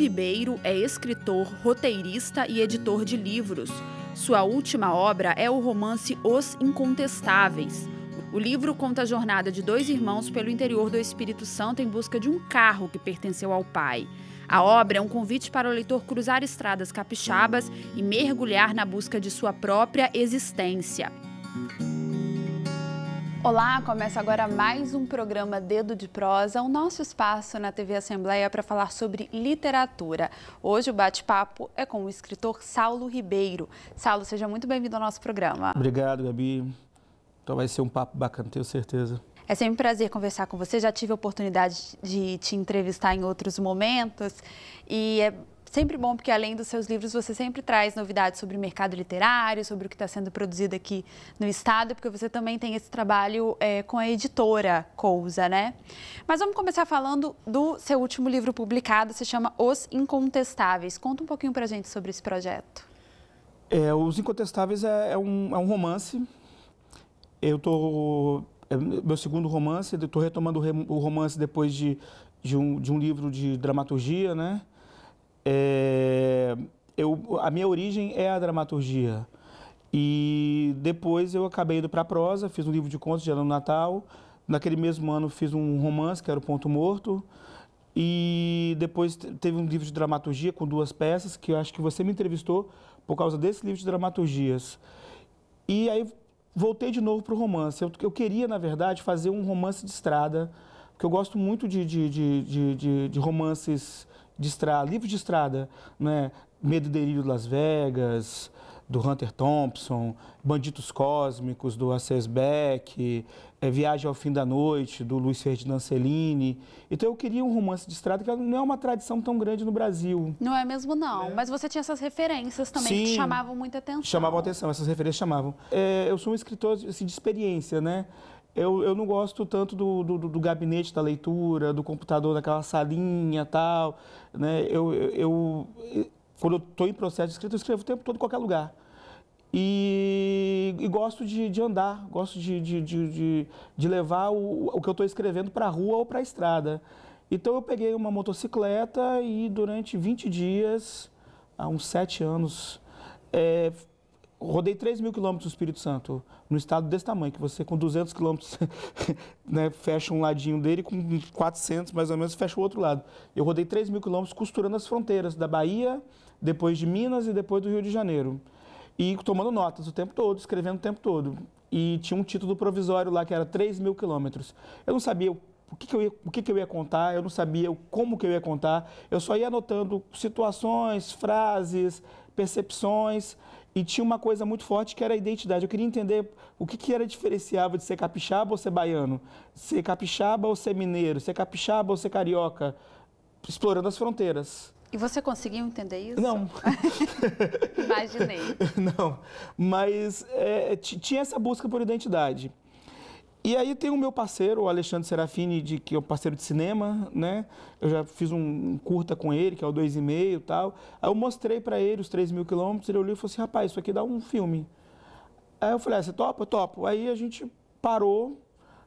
Ribeiro é escritor, roteirista e editor de livros. Sua última obra é o romance Os Incontestáveis. O livro conta a jornada de dois irmãos pelo interior do Espírito Santo em busca de um carro que pertenceu ao pai. A obra é um convite para o leitor cruzar estradas capixabas e mergulhar na busca de sua própria existência. Olá, começa agora mais um programa Dedo de Prosa, o nosso espaço na TV Assembleia para falar sobre literatura. Hoje o bate-papo é com o escritor Saulo Ribeiro. Saulo, seja muito bem-vindo ao nosso programa. Obrigado, Gabi. Então vai ser um papo bacana, tenho certeza. É sempre um prazer conversar com você. Já tive a oportunidade de te entrevistar em outros momentos e é sempre bom, porque além dos seus livros, você sempre traz novidades sobre o mercado literário, sobre o que está sendo produzido aqui no Estado, porque você também tem esse trabalho é, com a editora Cousa, né? Mas vamos começar falando do seu último livro publicado, se chama Os Incontestáveis. Conta um pouquinho para gente sobre esse projeto. É, Os Incontestáveis é, é, um, é um romance. Eu tô... É meu segundo romance, estou retomando o romance depois de, de um, de um livro de dramaturgia, né? É, eu, a minha origem é a dramaturgia. E depois eu acabei indo para a prosa, fiz um livro de contos de ano Natal. Naquele mesmo ano fiz um romance, que era o Ponto Morto. E depois teve um livro de dramaturgia com duas peças, que eu acho que você me entrevistou por causa desse livro de dramaturgias. E aí voltei de novo para o romance. Eu, eu, queria, na verdade, fazer um romance de estrada, porque eu gosto muito de, de, de, de romances de estrada, livros de estrada, né? Medo e Delírio de Las Vegas, do Hunter Thompson, Bandidos Cósmicos, do Acess Beck, é, Viagem ao Fim da Noite, do Luiz Ferdinand Cellini. Então eu queria um romance de estrada, que não é uma tradição tão grande no Brasil. Não é mesmo, não. É. Mas você tinha essas referências também Sim, que chamavam muita atenção. Chamavam atenção, essas referências chamavam. É, eu sou um escritor assim, de experiência, né? eu, eu não gosto tanto do, do, do, gabinete da leitura, do computador naquela salinha tal, né? Eu, eu, eu quando eu estou em processo de escrita, eu escrevo o tempo todo em qualquer lugar. E, e gosto de, de, andar, gosto de, de, de, de levar o, o que eu estou escrevendo para a rua ou para a estrada. Então eu peguei uma motocicleta e durante 20 dias, há uns 7 anos, é, rodei 3 mil quilômetros do Espírito Santo, no estado desse tamanho, que você com 200 quilômetros né, fecha um ladinho dele, com 400 mais ou menos fecha o outro lado. Eu rodei 3 mil quilômetros costurando as fronteiras da Bahia, depois de Minas e depois do Rio de Janeiro. E tomando notas o tempo todo, escrevendo o tempo todo. E tinha um título provisório lá que era 3 mil quilômetros. Eu não sabia o que, que eu ia, o que, que, eu ia contar, eu não sabia como que eu ia contar, eu só ia anotando situações, frases, percepções e tinha uma coisa muito forte que era a identidade. Eu queria entender o que, que era diferenciava de ser capixaba ou ser baiano, ser capixaba ou ser mineiro, ser capixaba ou ser carioca, explorando as fronteiras. E você conseguiu entender isso? Não. Imaginei. Não, mas é, tinha essa busca por identidade. E aí tem o meu parceiro, o Alexandre Serafini, de, que é o um parceiro de cinema, né? Eu já fiz um curta com ele, que é o 2,5 e tal. Aí eu mostrei para ele os 3 mil quilômetros, ele olhou e falou assim, rapaz, isso aqui dá um filme. Aí eu falei, ah, você topa? topo. Aí a gente parou,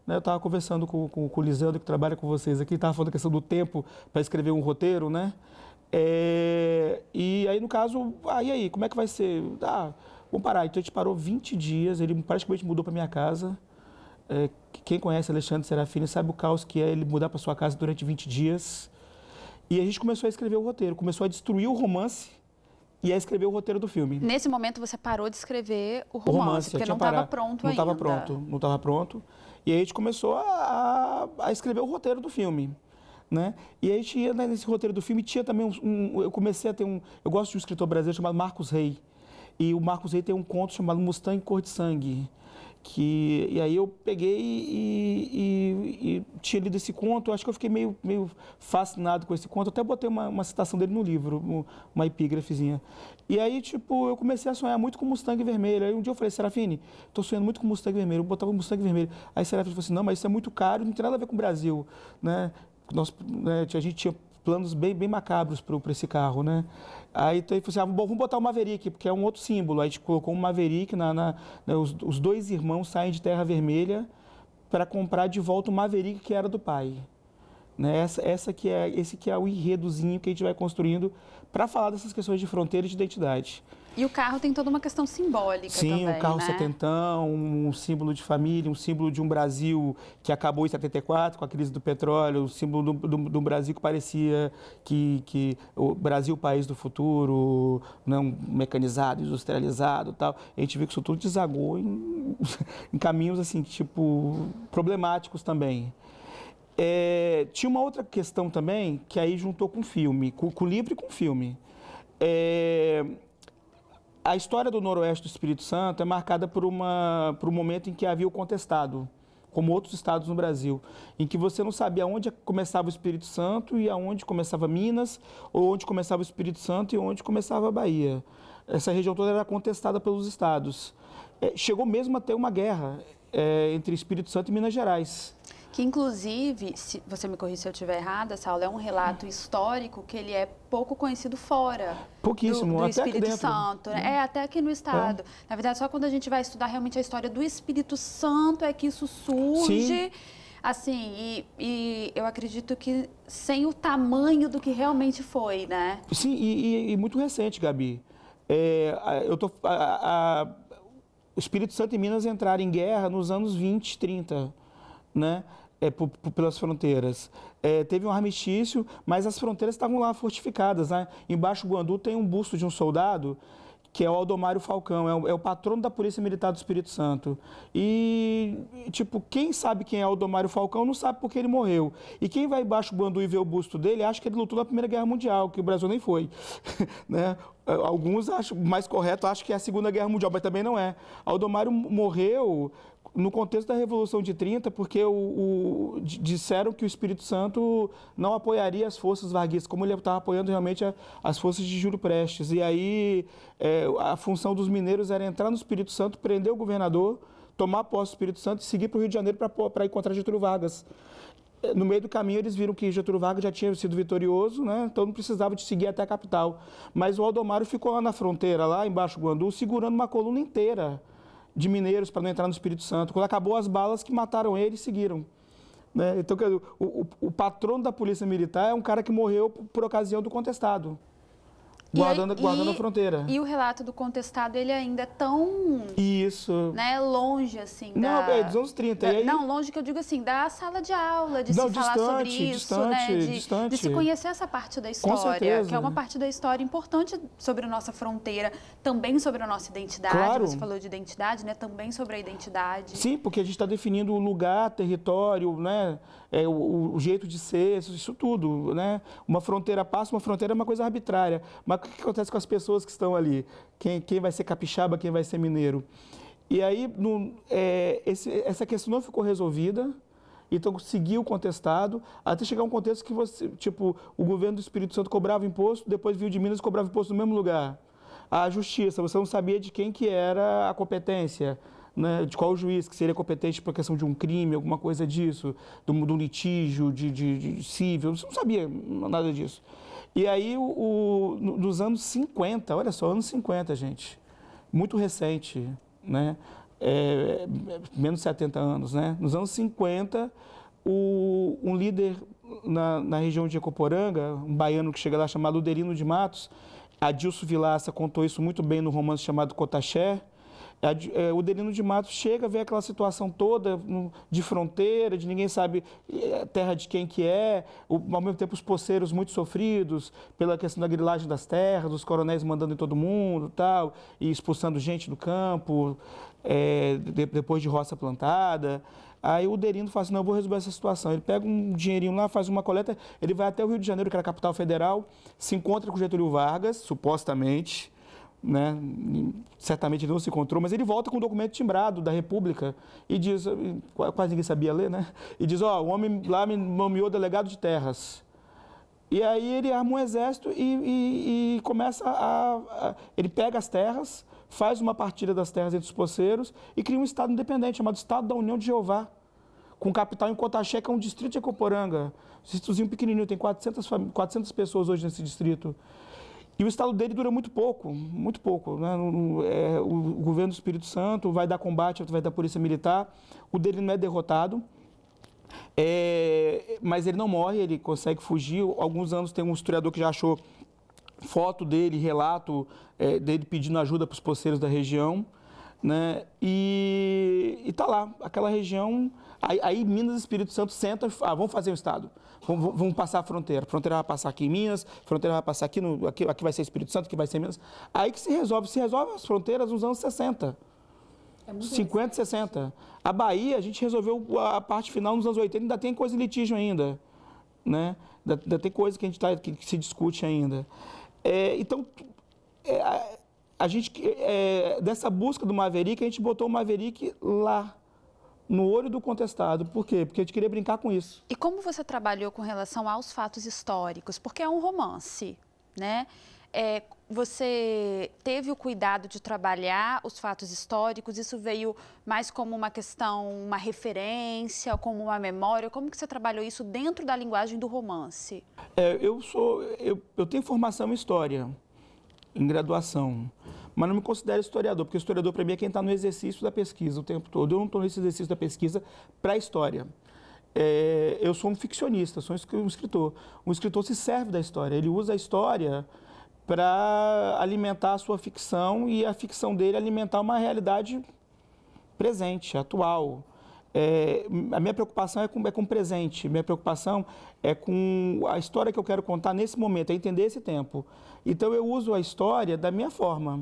né? Eu tava conversando com, com, com o Lisandro, que trabalha com vocês aqui, tava falando a questão do tempo para escrever um roteiro, né? É, e aí, no caso, aí ah, aí, como é que vai ser? Ah, vamos parar. Então a gente parou 20 dias, ele praticamente mudou para minha casa. É, quem conhece Alexandre Serafini sabe o caos que é ele mudar para sua casa durante 20 dias. E a gente começou a escrever o roteiro, começou a destruir o romance e a escrever o roteiro do filme. Nesse momento você parou de escrever o romance, o romance porque não estava pronto não ainda. Não estava pronto, não estava pronto. E aí a gente começou a, a, escrever o roteiro do filme. Né? E aí a gente ia né, nesse roteiro do filme, tinha também um, um, Eu comecei a ter um... Eu gosto de um escritor brasileiro chamado Marcos Rey. E o Marcos Rey tem um conto chamado Mustang Cor de Sangue que e aí eu peguei e, e, e, tinha lido esse conto acho que eu fiquei meio meio fascinado com esse conto até botei uma, uma citação dele no livro uma epígrafezinha e aí tipo eu comecei a sonhar muito com Mustang vermelho aí um dia eu falei Serafine estou sonhando muito com Mustang vermelho eu botava Mustang vermelho aí Serafine falou assim não mas isso é muito caro não tem nada a ver com o Brasil né nós, né, a gente tinha planos bem, bem macabros para esse carro, né? Aí então, ele falou assim, ah, bom, vamos botar o Maverick, porque é um outro símbolo. Aí a gente colocou um Maverick, na, na, né, os, os, dois irmãos saem de Terra Vermelha para comprar de volta o Maverick que era do pai. Né? Essa, essa que é, esse que é o enredozinho que a gente vai construindo para falar dessas questões de fronteira e de identidade. E o carro tem toda uma questão simbólica Sim, também, Sim, o carro né? setentão, um, símbolo de família, um símbolo de um Brasil que acabou em 74 com a crise do petróleo, um símbolo do, um Brasil que parecia que, que o Brasil país do futuro, não mecanizado, industrializado tal. A gente viu que isso tudo desagou em, em caminhos, assim, tipo, problemáticos também. É, tinha uma outra questão também que aí juntou com o filme, com, com o livro e com o filme. É, a história do Noroeste do Espírito Santo é marcada por, uma, por um momento em que havia o contestado, como outros estados no Brasil, em que você não sabia onde começava o Espírito Santo e aonde começava Minas, ou onde começava o Espírito Santo e onde começava a Bahia. Essa região toda era contestada pelos estados. É, chegou mesmo a ter uma guerra é, entre Espírito Santo e Minas Gerais que inclusive, se você me corrija se eu estiver errada, Saulo, é um relato histórico que ele é pouco conhecido fora Pouquíssimo, do, do até Espírito Santo. Né? Uhum. É, até aqui no é. Estado. É. Na verdade, só quando a gente vai estudar realmente a história do Espírito Santo é que isso surge. Sim. Assim, e, e, eu acredito que sem o tamanho do que realmente foi, né? Sim, e, e, e muito recente, Gabi. É, eu tô, a, a, o Espírito Santo e Minas entraram em guerra nos anos 20, 30, né? é, pelas fronteiras. É, teve um armistício, mas as fronteiras estavam lá fortificadas. Né? Embaixo do Guandu tem um busto de um soldado que é o Aldomário Falcão, é o, é o, patrono da Polícia Militar do Espírito Santo. E, tipo, quem sabe quem é Aldomário Falcão não sabe porque ele morreu. E quem vai embaixo do Guandu e vê o busto dele acha que ele lutou na Primeira Guerra Mundial, que o Brasil nem foi. né? É, alguns acham, mais correto, acham que é a Segunda Guerra Mundial, mas também não é. Aldomário morreu no contexto da Revolução de 30, porque o, o, disseram que o Espírito Santo não apoiaria as forças varguistas, como ele estava apoiando realmente a, as forças de Júlio Prestes. E aí é, a função dos mineiros era entrar no Espírito Santo, prender o governador, tomar posse do Espírito Santo e seguir para o Rio de Janeiro para encontrar Getúlio Vargas é, no meio do caminho eles viram que Getúlio Vargas já tinha sido vitorioso, né? então não precisava de seguir até a capital. Mas o Aldomário ficou lá na fronteira, lá embaixo do Guandu, segurando uma coluna inteira de mineiros para não entrar no Espírito Santo. Quando acabou as balas, que mataram ele e seguiram. Né? Então, o, o, o patrono da polícia militar é um cara que morreu por, por ocasião do contestado. Guardando, e, guardando a fronteira. E o relato do contestado, ele ainda é tão... Isso. Né, longe, assim, Não, da, é dos anos 30. Da, aí... Não, longe que eu digo assim, da sala de aula, de não, se distante, falar sobre isso, distante, né? De, distante. de se conhecer essa parte da história, que é uma parte da história importante sobre a nossa fronteira, também sobre a nossa identidade. Claro. Você falou de identidade, né? Também sobre a identidade. Sim, porque a gente está definindo o lugar, território, né? é, o, o, jeito de ser, isso, isso, tudo, né? Uma fronteira passa, uma fronteira é uma coisa arbitrária. Mas o que acontece com as pessoas que estão ali? Quem, quem vai ser capixaba, quem vai ser mineiro? E aí, no, é, esse, essa questão não ficou resolvida, então seguiu contestado, até chegar um contexto que você, tipo, o governo do Espírito Santo cobrava imposto, depois viu de Minas e cobrava imposto no mesmo lugar. A justiça, você não sabia de quem que era a competência né, de qual juiz que seria competente para a questão de um crime, alguma coisa disso, do, do litígio, de, de, de civil, não sabia nada disso. E aí, o, nos anos 50, olha só, anos 50, gente, muito recente, né, é, é menos de 70 anos, né, nos anos 50, o, um líder na, na região de Ecoporanga, um baiano que chega lá chamado Uderino de Matos, Adilson Vilaça contou isso muito bem no romance chamado Cotaché, é, é, o Delino de Mato chega, vê aquela situação toda de fronteira, de ninguém sabe é, terra de quem que é, ao mesmo tempo os poceiros muito sofridos pela questão da grilagem das terras, os coronéis mandando em todo mundo tal, e expulsando gente do campo, é, depois de roça plantada. Aí o Derino fala assim, não, eu vou resolver essa situação. Ele pega um dinheirinho lá, faz uma coleta, ele vai até o Rio de Janeiro, que era a capital federal, se encontra com Getúlio Vargas, supostamente, né, certamente não se encontrou, mas ele volta com um documento timbrado da República e diz, quase ninguém sabia ler, né? E diz, ó, oh, o homem lá me nomeou delegado de terras. E aí ele arma um exército e, e, e começa a, a, Ele pega as terras, faz uma partilha das terras entre os poceiros e cria um Estado independente, chamado Estado da União de Jeová, com capital em Cotaxé, que é um distrito de Ecoporanga. Um distritozinho pequenininho, tem 400, 400 pessoas hoje nesse distrito. E o estado dele dura muito pouco, muito pouco. Né? É, o governo do Espírito Santo vai dar combate, vai dar polícia militar. O dele não é derrotado. É, mas ele não morre, ele consegue fugir. Alguns anos tem um historiador que já achou foto dele, relato é, dele pedindo ajuda para os poceiros da região. Né? E está lá, aquela região Aí, aí Minas e Espírito Santo sentam e ah, vamos fazer um estado. Vamos, vamos, passar a fronteira. A fronteira vai passar aqui em Minas, a fronteira vai passar aqui, no, aqui, aqui vai ser Espírito Santo, aqui vai ser Minas. Aí que se resolve, se resolve as fronteiras nos anos 60. É 50 e 60. A Bahia, a gente resolveu a parte final nos anos 80, ainda tem coisa de litígio ainda. Né? Ainda, ainda tem coisa que a gente tá, que, que se discute ainda. É, então, é, a, a gente, é, dessa busca do Maverick, a gente botou o Maverick lá no olho do contestado. Por quê? Porque a gente queria brincar com isso. E como você trabalhou com relação aos fatos históricos? Porque é um romance, né? É, você teve o cuidado de trabalhar os fatos históricos? Isso veio mais como uma questão, uma referência, como uma memória? Como que você trabalhou isso dentro da linguagem do romance? É, eu sou, eu, eu tenho formação em história, em graduação. Mas não me considero historiador, porque historiador para mim é quem está no exercício da pesquisa o tempo todo. Eu não estou nesse exercício da pesquisa para a história. É, eu sou um ficcionista, sou um escritor. Um escritor se serve da história, ele usa a história para alimentar a sua ficção e a ficção dele alimentar uma realidade presente, atual. É, a minha preocupação é com, é com o presente, minha preocupação é com a história que eu quero contar nesse momento, é entender esse tempo. Então eu uso a história da minha forma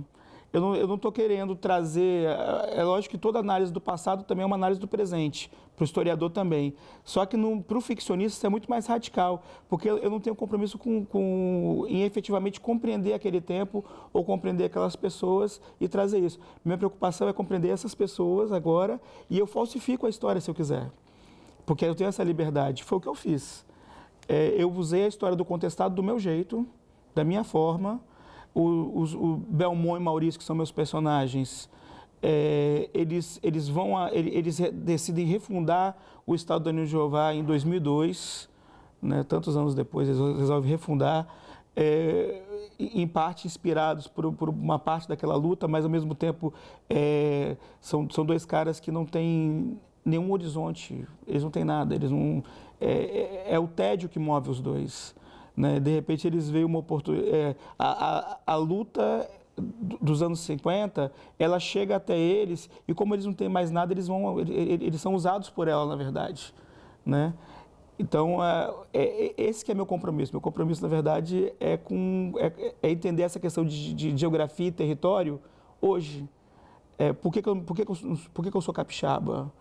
eu não estou querendo trazer. É, é lógico que toda análise do passado também é uma análise do presente, para o historiador também. Só que para o ficcionista isso é muito mais radical, porque eu não tenho compromisso com, com, em efetivamente compreender aquele tempo ou compreender aquelas pessoas e trazer isso. Minha preocupação é compreender essas pessoas agora e eu falsifico a história se eu quiser, porque eu tenho essa liberdade. Foi o que eu fiz. É, eu usei a história do contestado do meu jeito, da minha forma o, os, o Belmont e Maurício, que são meus personagens, é, eles, eles, vão a, eles decidem refundar o Estado do Daniel Jeová em 2002, né, tantos anos depois eles resolvem refundar, é, em parte inspirados por, por, uma parte daquela luta, mas ao mesmo tempo é, são, são dois caras que não têm nenhum horizonte, eles não têm nada, eles não, é, é, é o tédio que move os dois. Né? De repente eles veem uma oportunidade. É, a, a, a luta dos anos 50, ela chega até eles e como eles não têm mais nada, eles vão eles são usados por ela, na verdade, né? Então, é, é, é, esse que é meu compromisso. Meu compromisso, na verdade, é com é, é entender essa questão de, de, geografia e território hoje. É, por que, que, eu, por que, que, eu, por que, que eu sou capixaba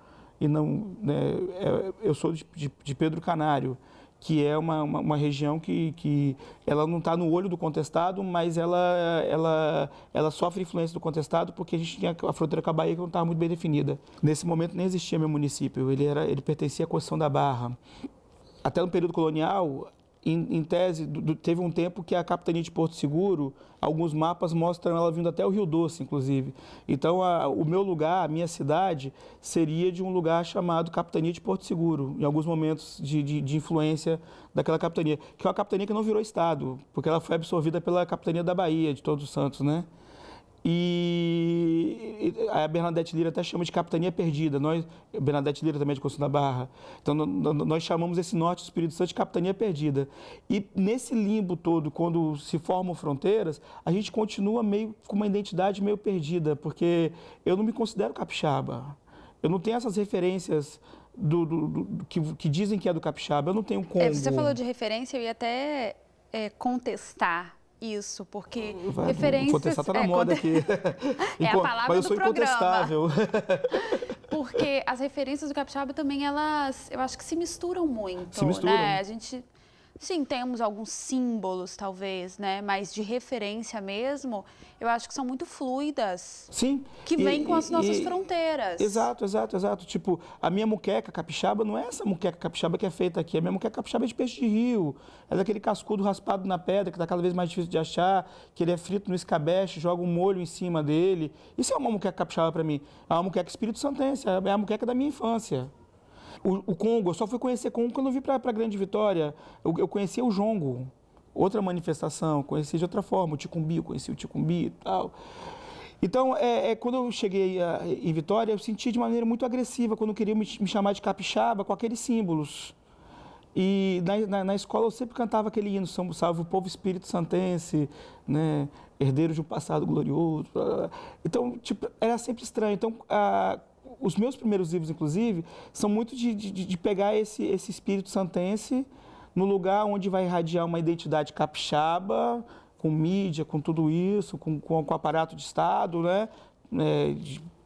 e não... Né, é, eu sou de, de, de Pedro Canário que é uma, uma, uma, região que, que ela não está no olho do contestado, mas ela, ela, ela sofre influência do contestado porque a gente tinha a fronteira com a Bahia que não estava muito bem definida. Nesse momento nem existia meu município, ele, era, ele pertencia à Conceição da Barra. Até no período colonial, em, em tese, do, teve um tempo que a capitania de Porto Seguro, alguns mapas mostram ela vindo até o Rio Doce, inclusive. Então, a, o meu lugar, a minha cidade, seria de um lugar chamado Capitania de Porto Seguro, em alguns momentos de, de, de influência daquela capitania, que é uma capitania que não virou Estado, porque ela foi absorvida pela Capitania da Bahia, de Todos os Santos, né? E a Bernadette Lira até chama de capitania perdida. Nós, Bernadette Lira também é de Constituição da Barra. Então, nós chamamos esse norte do Espírito Santo de capitania perdida. E nesse limbo todo, quando se formam fronteiras, a gente continua meio com uma identidade meio perdida, porque eu não me considero capixaba. Eu não tenho essas referências do, do, do que, que, dizem que é do capixaba. Eu não tenho como. É, você falou de referência, eu ia até é, contestar isso, porque Vai, referências... Vou tá na é, moda aqui. é a palavra Mas eu sou incontestável. porque as referências do capixaba também, elas, eu acho que se misturam muito, se misturam. né? A gente Sim, temos alguns símbolos, talvez, né? Mas de referência mesmo, eu acho que são muito fluidas. Sim. Que vêm com as nossas e, fronteiras. Exato, exato, exato. Tipo, a minha muqueca capixaba não é essa muqueca capixaba que é feita aqui. A minha muqueca capixaba é de peixe de rio. É daquele cascudo raspado na pedra, que está cada vez mais difícil de achar, que ele é frito no escabeche, joga um molho em cima dele. Isso é uma muqueca capixaba para mim. É uma muqueca espírito santense, é a muqueca da minha infância. O, o Congo, eu só fui conhecer Congo quando eu vim para Grande Vitória. Eu, eu conheci o Jongo, outra manifestação, conheci de outra forma, o Ticumbi, eu conheci o Ticumbi e tal. Então, é, é, quando eu cheguei a, em Vitória, eu senti de maneira muito agressiva quando queriam me, me chamar de capixaba com aqueles símbolos. E na, na, na, escola eu sempre cantava aquele hino, São Salve o Povo Espírito Santense, né? herdeiro de um passado glorioso. Blá, blá. Então, tipo, era sempre estranho. Então, a, os meus primeiros livros, inclusive, são muito de, de, de pegar esse, esse espírito santense no lugar onde vai irradiar uma identidade capixaba, com mídia, com tudo isso, com, com, com aparato de Estado, né? É,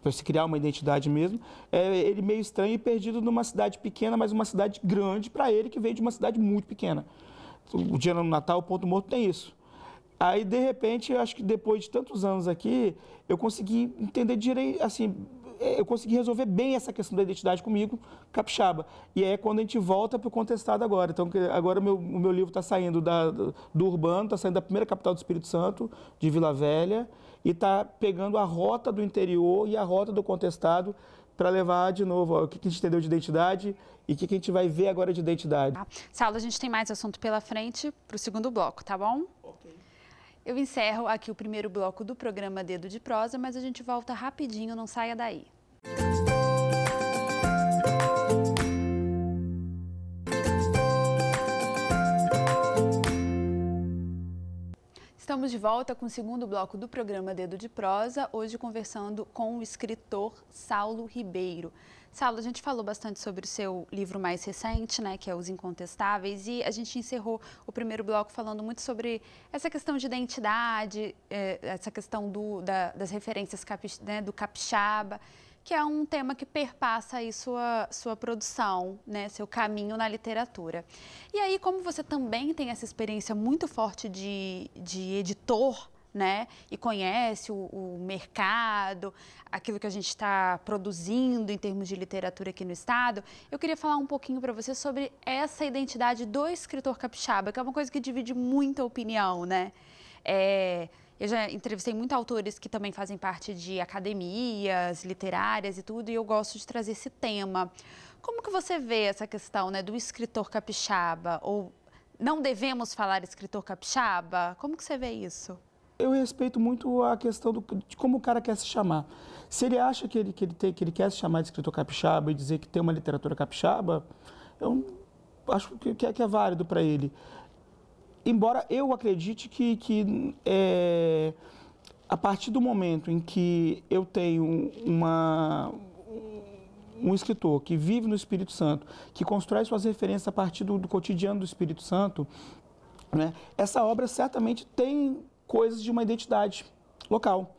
para se criar uma identidade mesmo, é ele meio estranho e perdido numa cidade pequena, mas uma cidade grande para ele que veio de uma cidade muito pequena. O dia do Natal, o Ponto Morto tem isso. Aí, de repente, eu acho que depois de tantos anos aqui, eu consegui entender direito, assim, é, eu consegui resolver bem essa questão da identidade comigo, capixaba. E aí é quando a gente volta para o contestado agora. Então, agora meu, o meu livro está saindo da, do urbano, está saindo da primeira capital do Espírito Santo, de Vila Velha, e está pegando a rota do interior e a rota do contestado para levar de novo ó, o que, a gente entendeu de identidade e o que, a gente vai ver agora de identidade. Ah, Saulo, a gente tem mais assunto pela frente para o segundo bloco, tá bom? Ok. Eu encerro aqui o primeiro bloco do programa Dedo de Prosa, mas a gente volta rapidinho, não saia daí. Estamos de volta com o segundo bloco do programa Dedo de Prosa, hoje conversando com o escritor Saulo Ribeiro. Saulo, a gente falou bastante sobre o seu livro mais recente, né, que é Os Incontestáveis, e a gente encerrou o primeiro bloco falando muito sobre essa questão de identidade, eh, essa questão do, da, das referências capi, né, do capixaba que é um tema que perpassa aí sua, sua produção, né, seu caminho na literatura. E aí, como você também tem essa experiência muito forte de, de editor, né? E conhece o, o, mercado, aquilo que a gente está produzindo em termos de literatura aqui no estado. Eu queria falar um pouquinho para você sobre essa identidade do escritor capixaba, que é uma coisa que divide muita opinião, né? É, eu já entrevistei muitos autores que também fazem parte de academias literárias e tudo, e eu gosto de trazer esse tema. Como que você vê essa questão né, do escritor capixaba? Ou não devemos falar escritor capixaba? Como que você vê isso? Eu respeito muito a questão do, de como o cara quer se chamar. Se ele acha que ele, que, ele tem, que ele quer se chamar de escritor capixaba e dizer que tem uma literatura capixaba, eu acho que, que é, que é válido para ele embora eu acredite que, que é, a partir do momento em que eu tenho uma, um escritor que vive no Espírito Santo, que constrói suas referências a partir do, do cotidiano do Espírito Santo, né, essa obra certamente tem coisas de uma identidade local.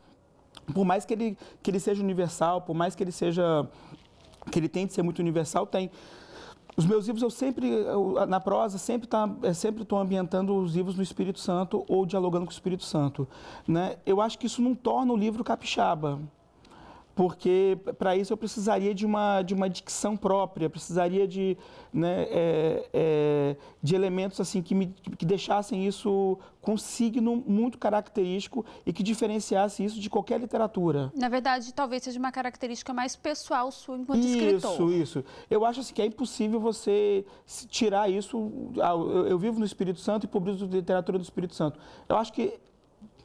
Por mais que ele, que ele seja universal, por mais que ele seja que ele tente ser muito universal, tem. Os meus livros eu sempre, eu, na prosa, sempre tá, é, estou ambientando os livros no Espírito Santo ou dialogando com o Espírito Santo, né? Eu acho que isso não torna o livro capixaba, porque para isso eu precisaria de uma, de uma dicção própria, precisaria de, né, é, é, de elementos assim que, me, que deixassem isso com signo muito característico e que diferenciasse isso de qualquer literatura. Na verdade, talvez seja uma característica mais pessoal sua enquanto isso, escritor. Isso, isso. Eu acho assim, que é impossível você tirar isso. Eu, eu vivo no Espírito Santo e publico literatura do Espírito Santo. Eu acho que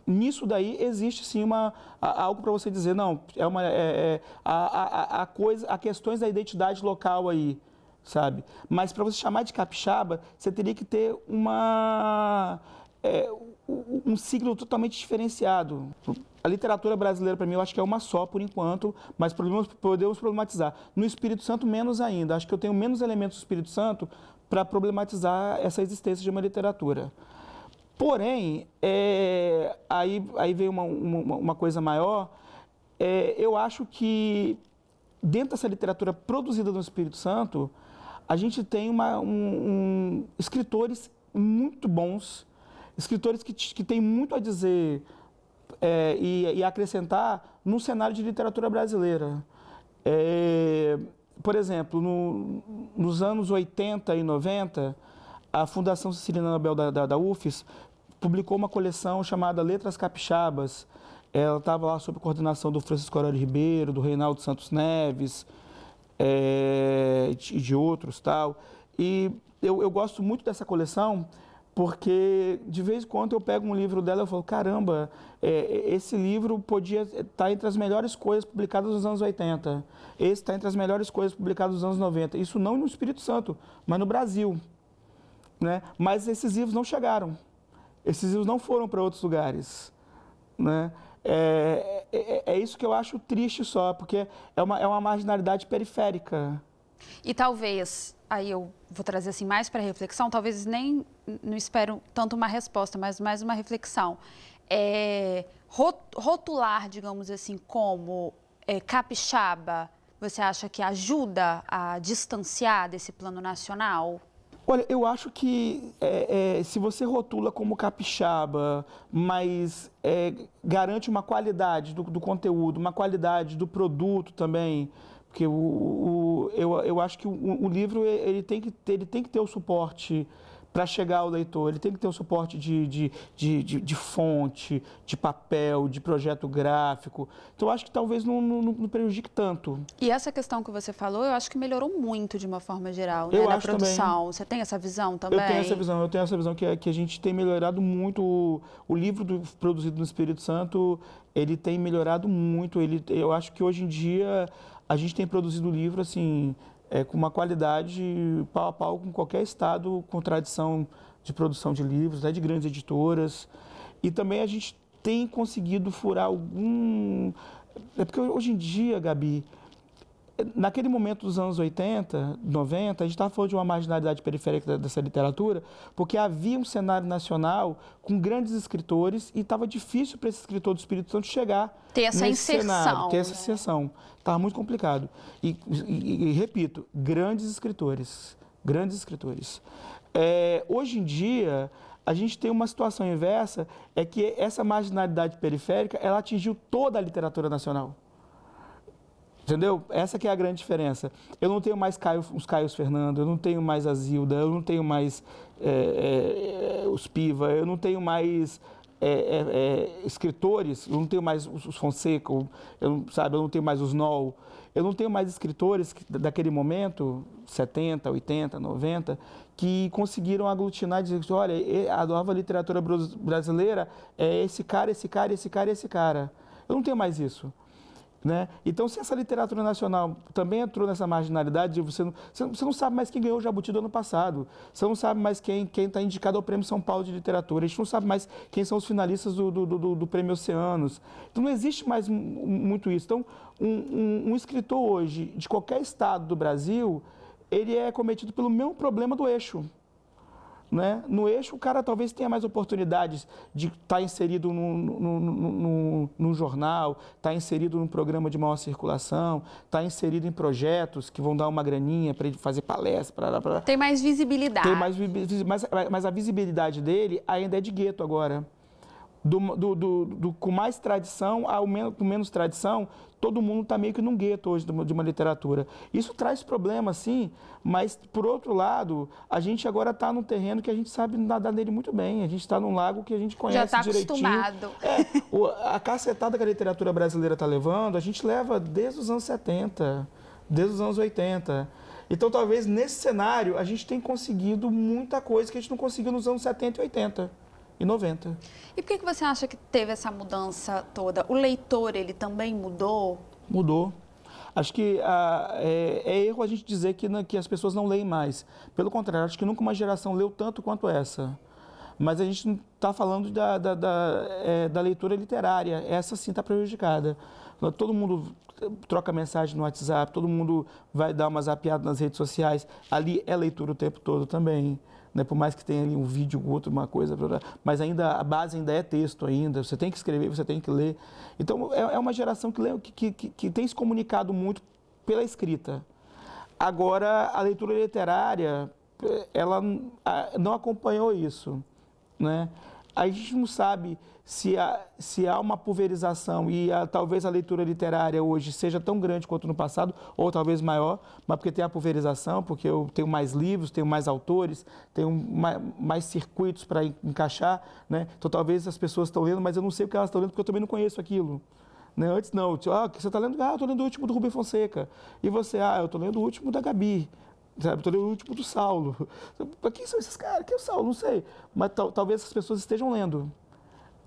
nisso daí existe sim uma, algo para você dizer, não, é uma, é, é, a, a, a, coisa, a questões da identidade local aí, sabe? Mas para você chamar de capixaba, você teria que ter uma, é, um signo totalmente diferenciado. A literatura brasileira, para mim, eu acho que é uma só por enquanto, mas podemos problematizar. No Espírito Santo, menos ainda. Acho que eu tenho menos elementos do Espírito Santo para problematizar essa existência de uma literatura. Porém, é, aí, aí veio uma, uma, uma coisa maior. É, eu acho que dentro dessa literatura produzida no Espírito Santo, a gente tem uma, um, um, escritores muito bons, escritores que, que têm muito a dizer é, e, e, acrescentar no cenário de literatura brasileira. É, por exemplo, no, nos anos 80 e 90, a Fundação Cecilina Nobel da, da, da UFES publicou uma coleção chamada Letras Capixabas. Ela estava lá sob coordenação do Francisco Aurélio Ribeiro, do Reinaldo Santos Neves eh, e de, de outros tal. E eu, eu gosto muito dessa coleção porque de vez em quando eu pego um livro dela e falo, caramba, é, é, esse livro podia estar tá entre as melhores coisas publicadas nos anos 80, esse está entre as melhores coisas publicadas nos anos 90. Isso não no Espírito Santo, mas no Brasil. Né? Mas esses livros não chegaram. Esses rios não foram para outros lugares, né? É, é, é, é, isso que eu acho triste só, porque é uma, é uma marginalidade periférica. E talvez, aí eu vou trazer assim mais para reflexão, talvez nem não espero tanto uma resposta, mas mais uma reflexão. É, rotular, digamos assim, como é, capixaba, você acha que ajuda a distanciar desse plano nacional? Olha, eu acho que é, é, se você rotula como capixaba, mas é, garante uma qualidade do, do, conteúdo, uma qualidade do produto também, porque o, o eu, eu acho que o, o livro ele tem, que ter, ele tem que ter o suporte para chegar ao leitor. Ele tem que ter um suporte de, de, de, de, de fonte, de papel, de projeto gráfico. Então, acho que talvez não, não, não, prejudique tanto. E essa questão que você falou, eu acho que melhorou muito de uma forma geral, né? Na produção. Também. Você tem essa visão também? Eu tenho essa visão, eu tenho essa visão que, é, que a gente tem melhorado muito. O, o livro do, produzido no Espírito Santo, ele tem melhorado muito. Ele, eu acho que hoje em dia a gente tem produzido livro assim é, com uma qualidade pau a pau com qualquer estado com tradição de produção de livros, né, de grandes editoras. E também a gente tem conseguido furar algum. É porque hoje em dia, Gabi, naquele momento dos anos 80, 90, a gente estava falando de uma marginalidade periférica dessa literatura, porque havia um cenário nacional com grandes escritores e estava difícil para esse escritor do Espírito Santo chegar ter essa nesse inserção, cenário, ter essa né? inserção. Estava muito complicado. E, e, e, repito, grandes escritores, grandes escritores. É, hoje em dia, a gente tem uma situação inversa, é que essa marginalidade periférica, ela atingiu toda a literatura nacional. Entendeu? Essa que é a grande diferença. Eu não tenho mais Caio, os Caios Fernando, eu não tenho mais a Zilda, eu não tenho mais é, é, os Piva, eu não tenho mais é, é, é escritores, eu não tenho mais os Fonseca, eu, sabe, eu não tenho mais os Nol, eu não tenho mais escritores que, daquele momento, 70, 80, 90, que conseguiram aglutinar e dizer, olha, a nova literatura brasileira é esse cara, esse cara, esse cara, esse cara. Eu não tenho mais isso. Né? Então, se essa literatura nacional também entrou nessa marginalidade, você não, você não sabe mais quem ganhou o Jabuti do ano passado, você não sabe mais quem está indicado ao Prêmio São Paulo de Literatura, a gente não sabe mais quem são os finalistas do, do, do, do Prêmio Oceanos. Então, não existe mais muito isso. Então, um, um, um escritor hoje, de qualquer estado do Brasil, ele é cometido pelo mesmo problema do eixo. Né? No eixo, o cara talvez tenha mais oportunidades de estar tá inserido num, num, num, num jornal, estar tá inserido num programa de maior circulação, estar tá inserido em projetos que vão dar uma graninha para ele fazer palestra. Pra, pra... Tem mais visibilidade. Tem mais, mas, mas a visibilidade dele ainda é de gueto agora. Do, do, do, do, com mais tradição ao menos, com menos tradição, todo mundo está meio que num gueto hoje de uma literatura. Isso traz problema, sim, mas, por outro lado, a gente agora está num terreno que a gente sabe nadar nele muito bem. A gente está num lago que a gente conhece Já tá direitinho. Já está acostumado. É, a cacetada que a literatura brasileira está levando, a gente leva desde os anos 70, desde os anos 80. Então, talvez, nesse cenário, a gente tem conseguido muita coisa que a gente não conseguiu nos anos 70 e 80. 90. E por que, que você acha que teve essa mudança toda? O leitor, ele também mudou? Mudou. Acho que ah, é, é, erro a gente dizer que, que as pessoas não leem mais. Pelo contrário, acho que nunca uma geração leu tanto quanto essa. Mas a gente está falando da, da, da, é, da leitura literária. Essa sim está prejudicada. Todo mundo troca mensagem no WhatsApp, todo mundo vai dar uma zapiada nas redes sociais. Ali é leitura o tempo todo também né? Por mais que tenha ali um vídeo, outro, uma coisa, mas ainda a base ainda é texto ainda. Você tem que escrever, você tem que ler. Então é, é uma geração que, lê, que, que, que tem se comunicado muito pela escrita. Agora a leitura literária eh, ela ah, não acompanhou isso, né? a gente não sabe se há, se há uma pulverização e a, talvez a leitura literária hoje seja tão grande quanto no passado, ou talvez maior, mas porque tem a pulverização, porque eu tenho mais livros, tenho mais autores, tenho mais, mais circuitos para encaixar, né? Então talvez as pessoas estão lendo, mas eu não sei o que elas estão lendo, porque eu também não conheço aquilo. Né? Antes não, eu, tipo, ah, você está lendo? Ah, eu estou lendo o último do Rubem Fonseca. E você, ah, eu estou lendo o último da Gabi sabe? último do Saulo. Quem são esses caras? Quem é o Saulo? Não sei. Mas tal, talvez essas pessoas estejam lendo.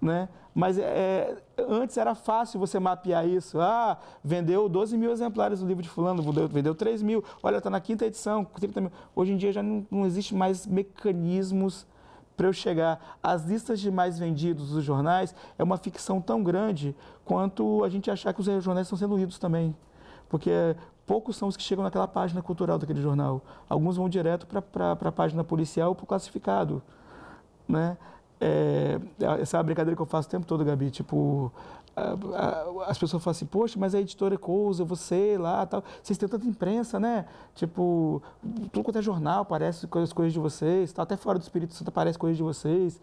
Né? Mas é, é antes era fácil você mapear isso. Ah, vendeu 12 mil exemplares do livro de fulano, vendeu 3 mil. Olha, está na quinta edição, 30 mil. Hoje em dia já não, não existe mais mecanismos para eu chegar. As listas de mais vendidos dos jornais é uma ficção tão grande quanto a gente achar que os jornais estão sendo lidos também. Porque poucos são os que chegam naquela página cultural daquele jornal. Alguns vão direto para a página policial ou para o classificado. Né? É, essa é brincadeira que eu faço o tempo todo, Gabi. Tipo, as pessoas falam assim, poxa, mas a editora é coisa, você é lá tal. Vocês têm tanta imprensa, né? Tipo, tudo quanto é jornal parece coisas, coisas de vocês, tá? até fora do Espírito Santo parece coisas de vocês.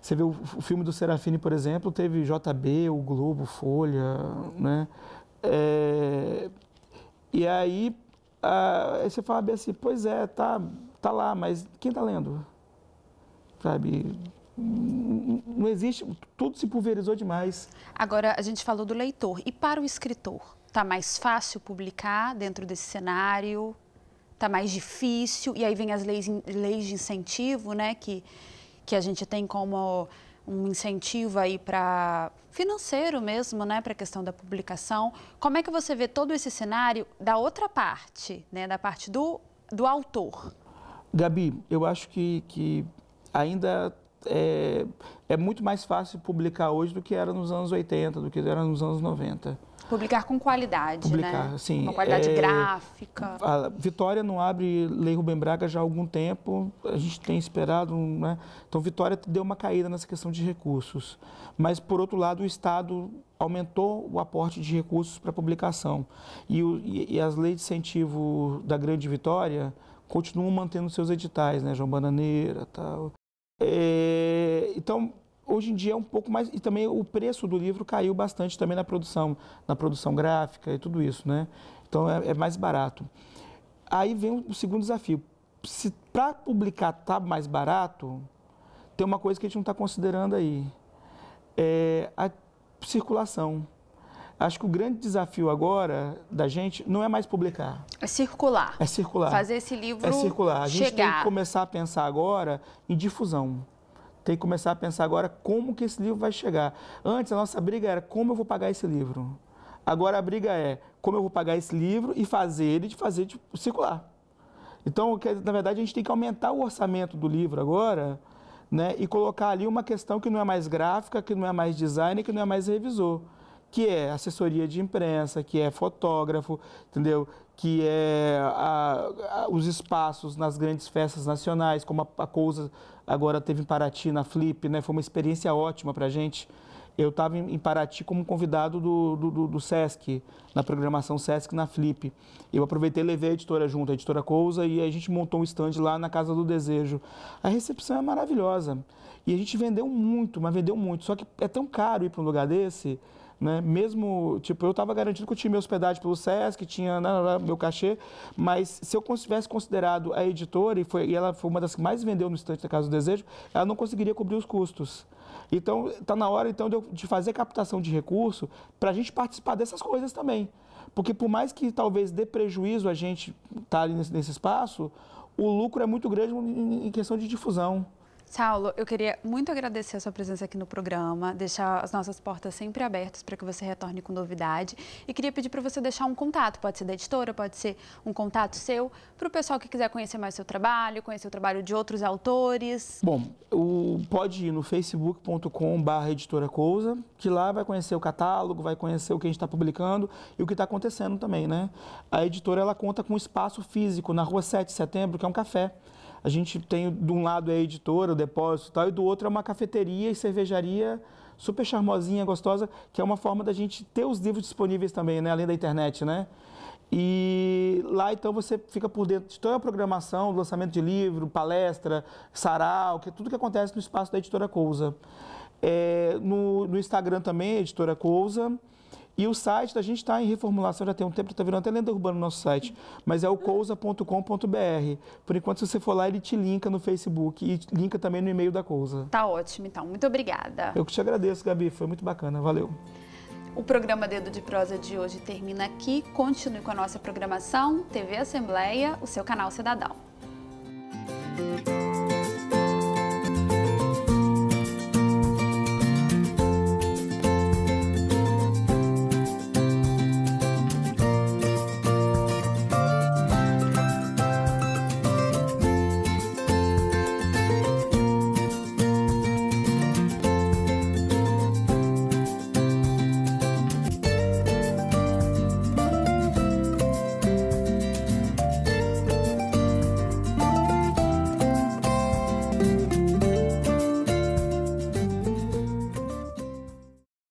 Você vê o, o filme do Serafine, por exemplo, teve JB, o Globo, Folha, né? É, e aí, ah, aí você fala bem assim, pois é, tá, tá lá, mas quem tá lendo? Sabe? Não existe, tudo se pulverizou demais. Agora, a gente falou do leitor. E para o escritor? Tá mais fácil publicar dentro desse cenário? Tá mais difícil? E aí vem as leis, leis de incentivo, né? Que, que a gente tem como um incentivo aí para financeiro mesmo, né, para a questão da publicação. Como é que você vê todo esse cenário da outra parte, né, da parte do, do autor? Gabi, eu acho que, que ainda é, é muito mais fácil publicar hoje do que era nos anos 80, do que era nos anos 90. Publicar com qualidade, né? Publicar, né? Sim, com qualidade é... gráfica. A Vitória não abre Lei Rubem Braga já há algum tempo, a gente tem esperado, né? Então, Vitória deu uma caída nessa questão de recursos. Mas, por outro lado, o Estado aumentou o aporte de recursos para publicação. E, o, e, e as leis de incentivo da Grande Vitória continuam mantendo seus editais, né? João Bananeira tal. É, então, hoje em dia é um pouco mais e também o preço do livro caiu bastante também na produção, na produção gráfica e tudo isso, né? Então é, é mais barato. Aí vem o segundo desafio. Se para publicar tá mais barato, tem uma coisa que a gente não está considerando aí, é a circulação. Acho que o grande desafio agora da gente não é mais publicar. É circular. É circular. Fazer esse livro é circular. A gente chegar. tem que começar a pensar agora em difusão tem que começar a pensar agora como que esse livro vai chegar. Antes a nossa briga era como eu vou pagar esse livro. Agora a briga é como eu vou pagar esse livro e fazer ele de fazer de tipo, circular. Então, é, na verdade, a gente tem que aumentar o orçamento do livro agora, né, e colocar ali uma questão que não é mais gráfica, que não é mais design, que não é mais revisor, que é assessoria de imprensa, que é fotógrafo, entendeu? que é a, a, os espaços nas grandes festas nacionais, como a, a Cousa agora teve em Paraty, na Flip, né? Foi uma experiência ótima para a gente. Eu estava em, em, Paraty como convidado do, do, do, SESC, na programação SESC na Flip. Eu aproveitei e levei a editora junto, a editora Cousa, e a gente montou um stand lá na Casa do Desejo. A recepção é maravilhosa. E a gente vendeu muito, mas vendeu muito. Só que é tão caro ir para um lugar desse né? Mesmo, tipo, eu estava garantido que eu tinha minha hospedagem pelo SESC, tinha né, né, né, meu cachê, mas se eu tivesse considerado a editora, e, foi, e ela foi uma das que mais vendeu no estante da Casa do Desejo, ela não conseguiria cobrir os custos. Então, está na hora então de, eu, de fazer captação de recurso para a gente participar dessas coisas também. Porque por mais que talvez dê prejuízo a gente estar tá ali nesse, nesse espaço, o lucro é muito grande em questão de difusão. Saulo, eu queria muito agradecer a sua presença aqui no programa, deixar as nossas portas sempre abertas para que você retorne com novidade e queria pedir para você deixar um contato, pode ser da editora, pode ser um contato seu, para o pessoal que quiser conhecer mais seu trabalho, conhecer o trabalho de outros autores. Bom, o, pode ir no facebook.com.br editora Cousa, que lá vai conhecer o catálogo, vai conhecer o que a gente está publicando e o que está acontecendo também, né? A editora, ela conta com um espaço físico na rua 7 de setembro, que é um café a gente tem de um lado é a editora, o depósito e tal, e do outro é uma cafeteria e cervejaria super charmosinha, gostosa, que é uma forma da gente ter os livros disponíveis também, né? Além da internet, né? E lá então você fica por dentro de toda a programação, lançamento de livro, palestra, sarau, que é tudo que acontece no espaço da editora Cousa. É, no, no Instagram também, é editora Cousa. E o site da gente está em reformulação já tem um tempo, está virando até lenda urbana no nosso site, mas é o cousa.com.br. Por enquanto, se você for lá, ele te linka no Facebook e linka também no e-mail da Cousa. Tá ótimo, então. Muito obrigada. Eu que te agradeço, Gabi. Foi muito bacana. Valeu. O programa Dedo de Prosa de hoje termina aqui. Continue com a nossa programação, TV Assembleia, o seu canal Cidadão.